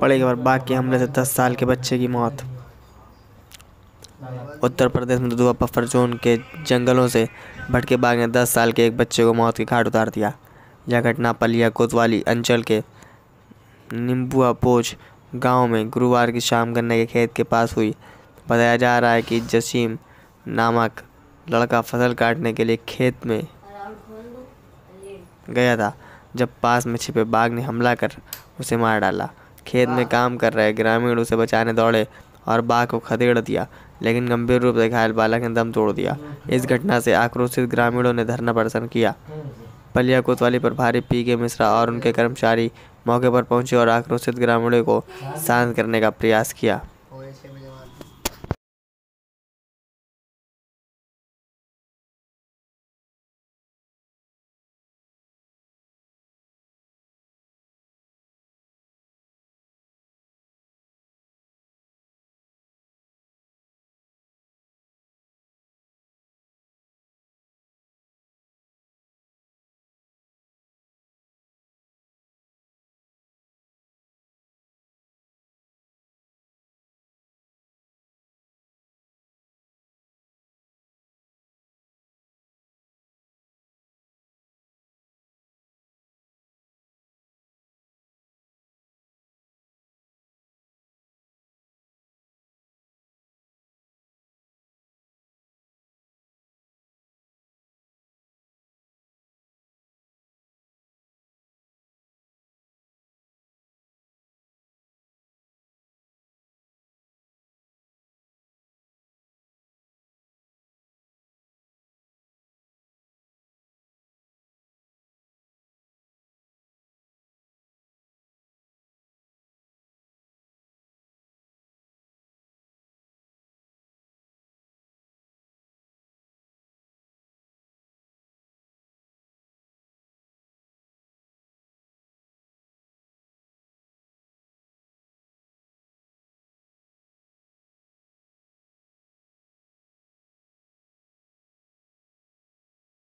पड़ेगी और बाघ के हमले से दस साल के बच्चे की मौत उत्तर प्रदेश में दुधवा पफर जोन के जंगलों से भटके बाघ ने दस साल के एक बच्चे को मौत के घाट उतार दिया यह घटना पलिया कोतवाली अंचल के निम्बुआ पोच गांव में गुरुवार की शाम गन्ने के खेत के पास हुई बताया जा रहा है कि जसीम नामक लड़का फसल काटने के लिए खेत में गया था जब पास में छिपे बाघ ने हमला कर उसे मार डाला खेत में काम कर रहे ग्रामीण उसे बचाने दौड़े और बाघ को खदेड़ दिया लेकिन गंभीर रूप से घायल बालक ने दम तोड़ दिया इस घटना से आक्रोशित ग्रामीणों ने धरना प्रदर्शन किया पलिया कोतवाली प्रभारी पी के मिश्रा और उनके कर्मचारी मौके पर पहुंचे और आक्रोशित ग्रामीणों को शांत करने का प्रयास किया